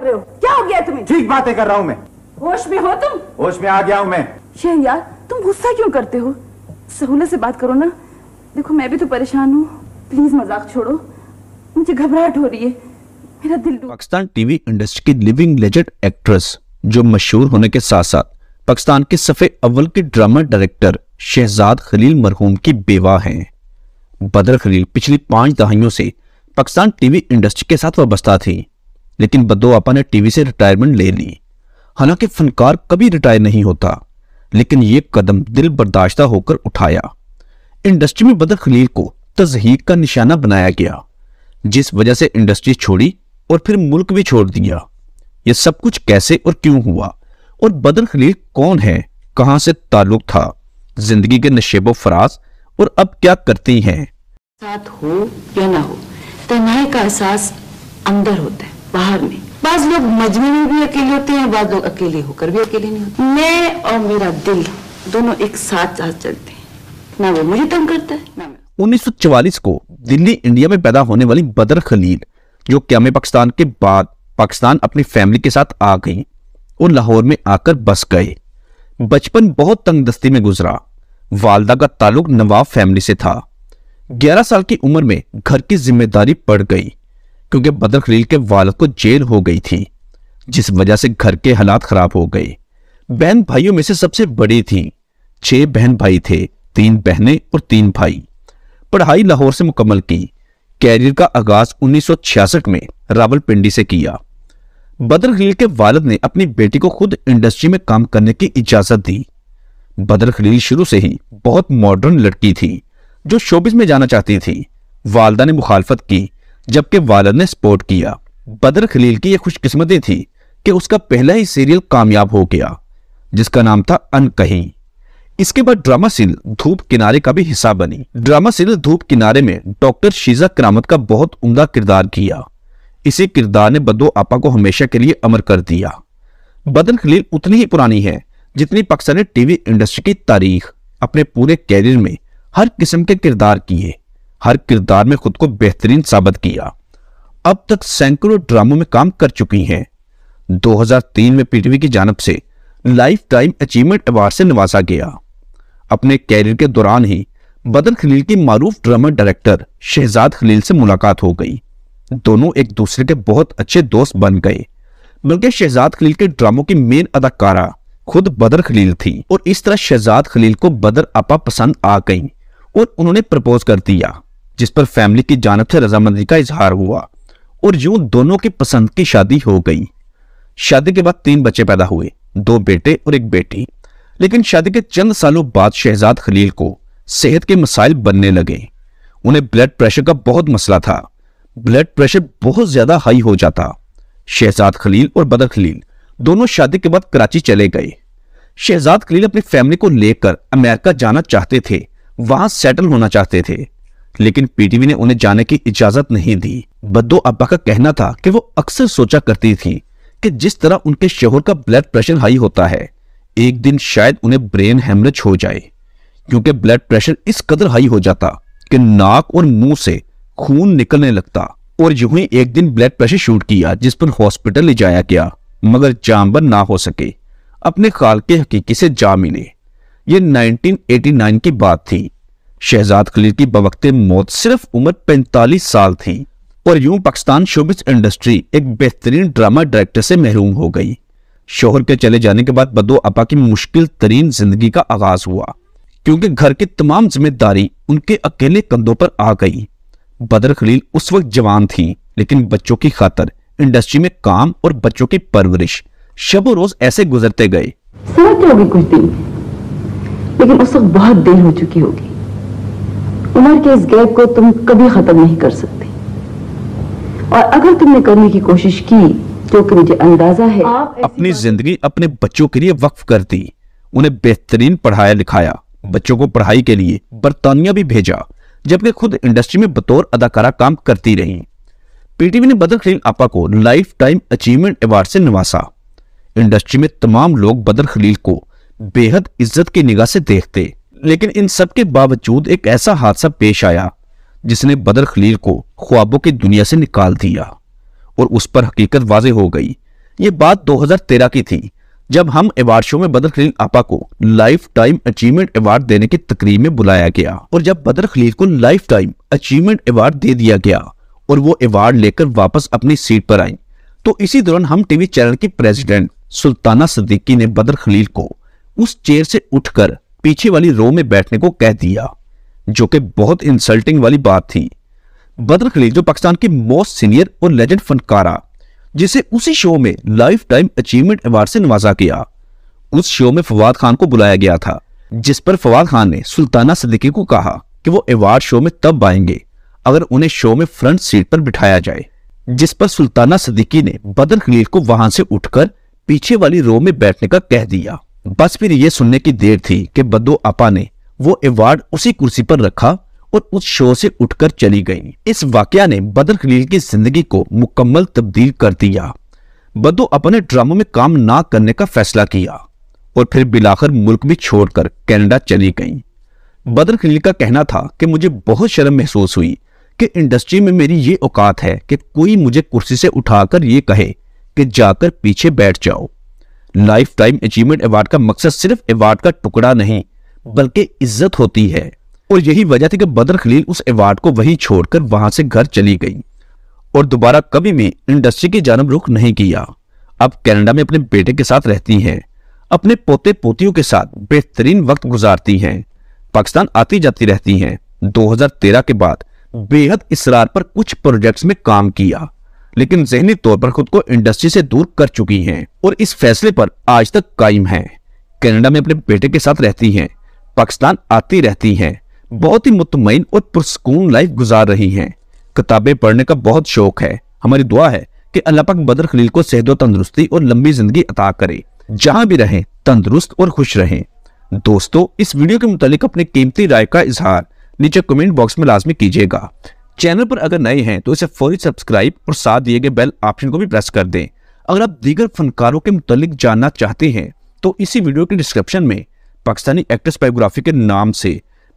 कर रहे हो क्या हो गया तुम्हें ठीक बातें कर रहा हूँ मैं होश में हो तुम होश में आ गया हूँ मैं शेन यार तुम गुस्सा क्यों करते हो सहूलत से बात करो ना देखो मैं भी तो परेशान हूँ प्लीज मजाक छोड़ो मुझे घबराहट हो रही है मेरा दिल पाकिस्तान टीवी इंडस्ट्री की लिविंग लेजेंड एक्ट्रेस जो मशहूर होने के साथ साथ पाकिस्तान के सफ़े अव्वल के ड्रामा डायरेक्टर शहजाद खलील मरहूम की बेवा हैं बदर खलील पिछली पांच दहाइयों से पाकिस्तान टीवी इंडस्ट्री के साथ वाबस्ता थी लेकिन बद्दो आपा ने टीवी से रिटायरमेंट ले ली हालांकि फनकार कभी रिटायर नहीं होता लेकिन ये कदम दिल बर्दाश्ता होकर उठाया इंडस्ट्री में बदर खलील को तजहीक का निशाना बनाया गया जिस वजह से इंडस्ट्री छोड़ी और फिर मुल्क भी छोड़ दिया यह सब कुछ कैसे और क्यों हुआ और बदर खलील कौन है कहां से ताल्लुक था जिंदगी के नशेबो फराज और अब क्या करती हैं साथ हो या ना हो तनाई का एहसास अंदर होता है बाहर नहीं बाज लोग मजमे में भी अकेले होते हैं बाज लोग अकेले होकर भी अकेले नहीं होते मैं और मेरा दिल दोनों एक साथ साथ चलते हैं ना वो मुझे तंग करता है ना मैं 1944 को दिल्ली इंडिया में पैदा होने वाली बदर खलील जो क्याम पाकिस्तान के बाद पाकिस्तान अपनी फैमिली के साथ आ गई और लाहौर में आकर बस गए बचपन बहुत तंग दस्ती में गुजरा वालदा का ताल्लुक नवाब फैमिली से था 11 साल की उम्र में घर की जिम्मेदारी पड़ गई क्योंकि बदर खलील के वालद को जेल हो गई थी जिस वजह से घर के हालात खराब हो गए बहन भाइयों में से सबसे बड़ी थी छह बहन भाई थे तीन बहनें और तीन भाई पढ़ाई लाहौर से मुकम्मल की कैरियर का आगाज 1966 में रावलपिंडी से किया बदर खलील के वालद ने अपनी बेटी को खुद इंडस्ट्री में काम करने की इजाजत दी बदर खलील शुरू से ही बहुत मॉडर्न लड़की थी जो शोबिस में जाना चाहती थी वालदा ने मुखालफत की जबकि वालद ने सपोर्ट किया बदर खलील की यह खुशकिस्मती थी कि उसका पहला ही सीरियल कामयाब हो गया जिसका नाम था अन कहीं इसके बाद ड्रामा सील धूप किनारे का भी हिस्सा बनी ड्रामा सील धूप किनारे में डॉक्टर शीजा करामत का बहुत उमदा किरदार किया इसी किरदार ने बदो आपा को हमेशा के लिए अमर कर दिया बदन खलील उतनी ही पुरानी है जितनी पाकिस्तानी टीवी इंडस्ट्री की तारीख अपने पूरे कैरियर में हर किस्म के किरदार किए हर किरदार में खुद को बेहतरीन साबित किया अब तक सैकड़ों ड्रामों में काम कर चुकी हैं 2003 में पीटीवी की जानब से लाइफ टाइम अचीवमेंट अवार्ड से नवाजा गया अपने कैरियर के दौरान ही बदर खलील की मारूफ ड्रामा डायरेक्टर शहजाद खलील से मुलाकात हो गई दोनों एक दूसरे के बहुत अच्छे दोस्त बन गए बल्कि शहजाद खलील के ड्रामों की मेन अदाकारा खुद बदर खलील थी और इस तरह शहजाद खलील को बदर आपा पसंद आ गई और उन्होंने प्रपोज कर दिया जिस पर फैमिली की जानब से रजामंदी का इजहार हुआ और यूं दोनों की पसंद की शादी हो गई शादी के बाद तीन बच्चे पैदा हुए दो बेटे और एक बेटी लेकिन शादी के चंद सालों बाद शहजाद खलील को सेहत के मसाइल बनने लगे उन्हें ब्लड प्रेशर का बहुत मसला था ब्लड प्रेशर बहुत ज्यादा हाई हो जाता शहजाद खलील और बदर खलील दोनों शादी के बाद कराची चले गए शहजाद खलील अपनी फैमिली को लेकर अमेरिका जाना चाहते थे वहां सेटल होना चाहते थे लेकिन पीटीवी ने उन्हें जाने की इजाजत नहीं दी बद्दो अब्बा का कहना था कि वो अक्सर सोचा करती थी कि जिस तरह उनके शोहर का ब्लड प्रेशर हाई होता है एक दिन शायद उन्हें ब्रेन हेमरेज हो जाए क्योंकि ब्लड प्रेशर इस कदर हाई हो जाता कि नाक और मुंह से खून निकलने लगता और यूं ही एक दिन ब्लड प्रेशर शूट किया जिस पर हॉस्पिटल ले जाया गया मगर जामबर ना हो सके अपने खाल के हकीकी से जा मिले ये 1989 की बात थी शहजाद खलील की बवकते मौत सिर्फ उम्र 45 साल थी और यूं पाकिस्तान शोबिस इंडस्ट्री एक बेहतरीन ड्रामा डायरेक्टर से महरूम हो गई शोहर के चले जाने के बाद बदो अपा की मुश्किल तरीन जिंदगी का आगाज हुआ क्योंकि घर की तमाम जिम्मेदारी उनके अकेले कंधों पर आ गई बदर खलील उस वक्त जवान थी लेकिन बच्चों की खातर इंडस्ट्री में काम और बच्चों की परवरिश शबो रोज ऐसे गुजरते गए होगी कुछ दिन लेकिन उस वक्त बहुत देर हो चुकी होगी उम्र के इस गैप को तुम कभी खत्म नहीं कर सकते और अगर तुमने करने की कोशिश की जो कि मुझे अंदाजा है अपनी जिंदगी अपने बच्चों के लिए वक्फ कर दी उन्हें बेहतरीन पढ़ाया लिखाया बच्चों को पढ़ाई के लिए बरतानिया भी भेजा जबकि खुद इंडस्ट्री में बतौर अदाकारा काम करती रही पीटीवी ने बदल खलील आपा को लाइफ टाइम अचीवमेंट अवार्ड से नवासा इंडस्ट्री में तमाम लोग बदर खलील को बेहद इज्जत की निगाह से देखते लेकिन इन सब के बावजूद एक ऐसा हादसा पेश आया जिसने बदर खलील को ख्वाबों की दुनिया से निकाल दिया और उस पर हकीकत वाजे हो गई ये बात 2013 की थी जब हम अवार्ड शो में बदर खलील आपा को लाइफ टाइम अचीवमेंट अवार्ड देने की तकरीब में बुलाया गया और जब बदर खलील को लाइफ टाइम अचीवमेंट अवार्ड दे दिया गया और वो अवार्ड लेकर वापस अपनी सीट पर आई तो इसी दौरान हम टीवी चैनल की प्रेसिडेंट सुल्ताना सदीकी ने बदर खलील को उस चेयर से उठकर पीछे वाली रो में बैठने को कह दिया जो कि बहुत इंसल्टिंग वाली बात थी बदर खलील जो पाकिस्तान के मोस्ट सीनियर और लेजेंड फनकारा जिसे उसी शो में लाइफ टाइम अचीवमेंट अवार्ड से नवाजा किया उस शो में फवाद खान को बुलाया गया था जिस पर फवाद खान ने सुल्ताना सदीकी को कहा कि वो अवार्ड शो में तब आएंगे अगर उन्हें शो में फ्रंट सीट पर बिठाया जाए जिस पर सुल्ताना सदीकी ने बदर खलील को वहां से उठकर पीछे वाली रो में बैठने का कह दिया बस फिर यह सुनने की देर थी कि बद्दो अपा ने वो अवार्ड उसी कुर्सी पर रखा और उस शो से उठकर चली गई इस वाकया ने बदर खलील की जिंदगी को मुकम्मल तब्दील कर दिया बद्दो अपा ने ड्रामों में काम ना करने का फैसला किया और फिर बिलाखर मुल्क भी छोड़कर कैनेडा चली गई बदर खलील का कहना था कि मुझे बहुत शर्म महसूस हुई कि इंडस्ट्री में मेरी ये औकात है कि कोई मुझे कुर्सी से उठाकर ये कहे कि जाकर पीछे बैठ जाओ लाइफ टाइम अचीवमेंट अवार्ड का मकसद सिर्फ अवार्ड का टुकड़ा नहीं बल्कि इज्जत होती है और यही वजह थी कि बदर खलील उस अवार्ड को वहीं छोड़कर वहां से घर चली गई और दोबारा कभी भी इंडस्ट्री की जानब रुख नहीं किया अब कनाडा में अपने बेटे के साथ रहती हैं अपने पोते पोतियों के साथ बेहतरीन वक्त गुजारती हैं पाकिस्तान आती जाती रहती हैं 2013 के बाद बेहद इसरार पर कुछ प्रोजेक्ट्स में काम किया लेकिन जहनी तौर पर खुद को इंडस्ट्री से दूर कर चुकी हैं और इस फैसले पर आज तक कायम हैं कनाडा में अपने बेटे के साथ रहती हैं पाकिस्तान आती रहती हैं बहुत ही मुतमिन और पुरस्कून लाइफ गुजार रही हैं किताबें पढ़ने का बहुत शौक है हमारी दुआ है कि अल्लाह पाक बदर खलील को सेहत तंदरुस्ती और लंबी जिंदगी अता करे जहाँ भी रहें तंदरुस्त और खुश रहें दोस्तों इस वीडियो के मुतालिक अपने कीमती राय का इजहार नीचे कमेंट बॉक्स में लाजमी कीजिएगा चैनल पर अगर नए हैं तो इसे फौरी सब्सक्राइब और साथ दिए गए बेल ऑप्शन को भी प्रेस कर दें अगर आप दीगर फनकारों के मुतलिक जानना चाहते हैं तो इसी वीडियो के डिस्क्रिप्शन में पाकिस्तानी एक्ट्रेस बायोग्राफी के नाम से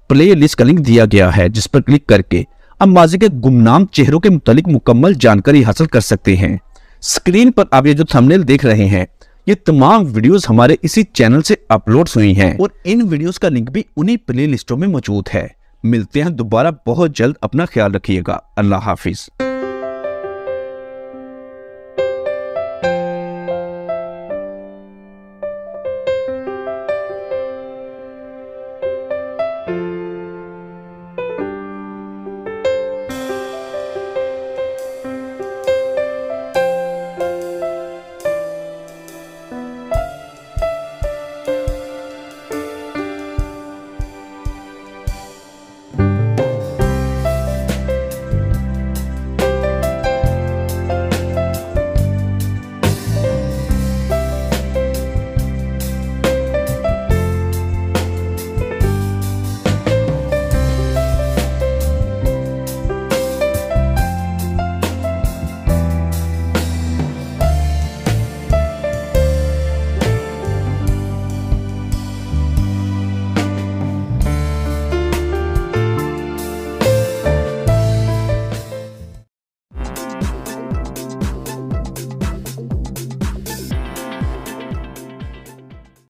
प्ले लिस्ट का लिंक दिया गया है जिस पर क्लिक करके आप माजी के गुमनाम चेहरों के मुतलिक मुकम्मल जानकारी हासिल कर सकते हैं स्क्रीन पर आप ये जो थंबनेल देख रहे हैं ये तमाम वीडियोस हमारे इसी चैनल से अपलोड हुई हैं और इन वीडियोस का लिंक भी उन्हीं प्ले लिस्टों में मौजूद है मिलते हैं दोबारा बहुत जल्द अपना ख्याल रखिएगा अल्लाह हाफिज़